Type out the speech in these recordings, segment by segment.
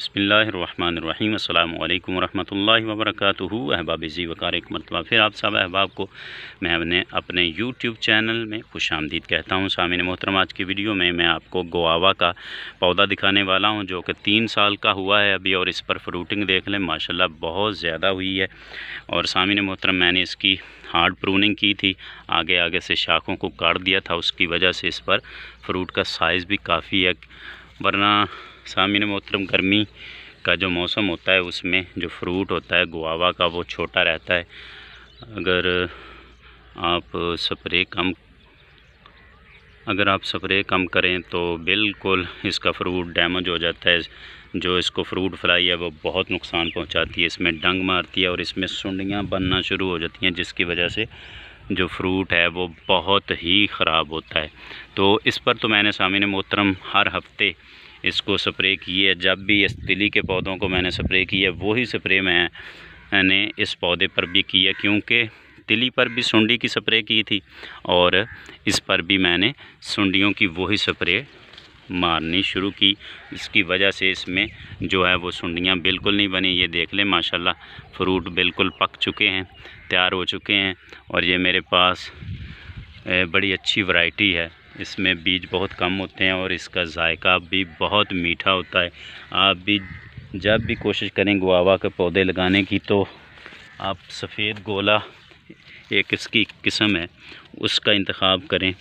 बसमीम अल्लाम वरहमल वबरक अहबाब जी वकार एक मरतबा फिर आप सब अहबाब को मैं अपने अपने यूट्यूब चैनल में खुश आमदीद कहता हूँ सामिन मोहतरम आज की वीडियो में मैं आपको गोआवा का पौधा दिखाने वाला हूँ जो कि तीन साल का हुआ है अभी और इस पर फ्रूटिंग देख लें माशा बहुत ज़्यादा हुई है और सामिन मोहतरम मैंने इसकी हार्ड प्रूनिंग की थी आगे आगे से शाखों को काट दिया था उसकी वजह से इस पर फ्रूट का साइज़ भी काफ़ी है वरना सामने मोहतरम गर्मी का जो मौसम होता है उसमें जो फ्रूट होता है गुआवा का वो छोटा रहता है अगर आप स्प्रे कम अगर आप स्प्रे कम करें तो बिल्कुल इसका फ्रूट डैमेज हो जाता है जो इसको फ्रूट फ्लाई है वो बहुत नुकसान पहुंचाती है इसमें डंग मारती है और इसमें सुंडियाँ बनना शुरू हो जाती हैं जिसकी वजह से जो फ्रूट है वो बहुत ही ख़राब होता है तो इस पर तो मैंने सामिन मोहतरम हर हफ्ते इसको स्प्रे किए जब भी इस तिली के पौधों को मैंने स्प्रे किया वही स्प्रे मैंने इस पौधे पर भी किया क्योंकि तिली पर भी सुंडी की स्प्रे की थी और इस पर भी मैंने सुंडियों की वही स्प्रे मारनी शुरू की इसकी वजह से इसमें जो है वो सुंडियाँ बिल्कुल नहीं बनी ये देख लें माशाल्लाह फ्रूट बिल्कुल पक चुके हैं तैयार हो चुके हैं और ये मेरे पास बड़ी अच्छी वैरायटी है इसमें बीज बहुत कम होते हैं और इसका जायका भी बहुत मीठा होता है आप भी जब भी कोशिश करें गुआवा के पौधे लगाने की तो आप सफ़ेद गोला एक इसकी किस्म है उसका इंतखब करें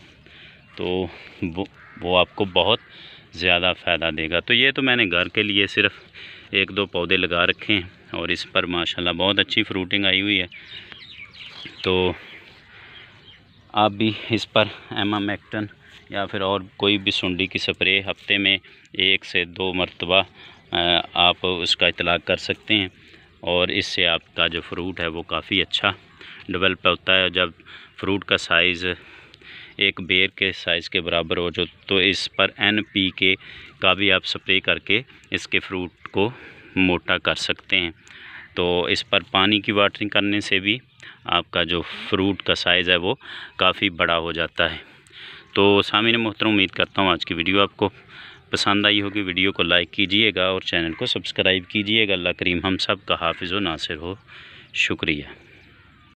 तो वो वो आपको बहुत ज़्यादा फ़ायदा देगा तो ये तो मैंने घर के लिए सिर्फ एक दो पौधे लगा रखे हैं और इस पर माशाल्लाह बहुत अच्छी फ्रूटिंग आई हुई है तो आप भी इस पर एमामेक्टन या फिर और कोई भी सुंडी की स्प्रे हफ्ते में एक से दो मरतबा आप उसका इतलाक़ कर सकते हैं और इससे आपका जो फ्रूट है वो काफ़ी अच्छा डेवलप होता है जब फ्रूट का साइज़ एक बेर के साइज़ के बराबर हो जो तो इस पर एन पी के का भी आप स्प्रे करके इसके फ्रूट को मोटा कर सकते हैं तो इस पर पानी की वाटरिंग करने से भी आपका जो फ्रूट का साइज़ है वो काफ़ी बड़ा हो जाता है तो ने मोहतरम उम्मीद करता हूँ आज की वीडियो आपको पसंद आई होगी वीडियो को लाइक कीजिएगा और चैनल को सब्सक्राइब कीजिएगा अल्लाह करीम हम सब का हाफिज़ व नासिर हो शुक्रिया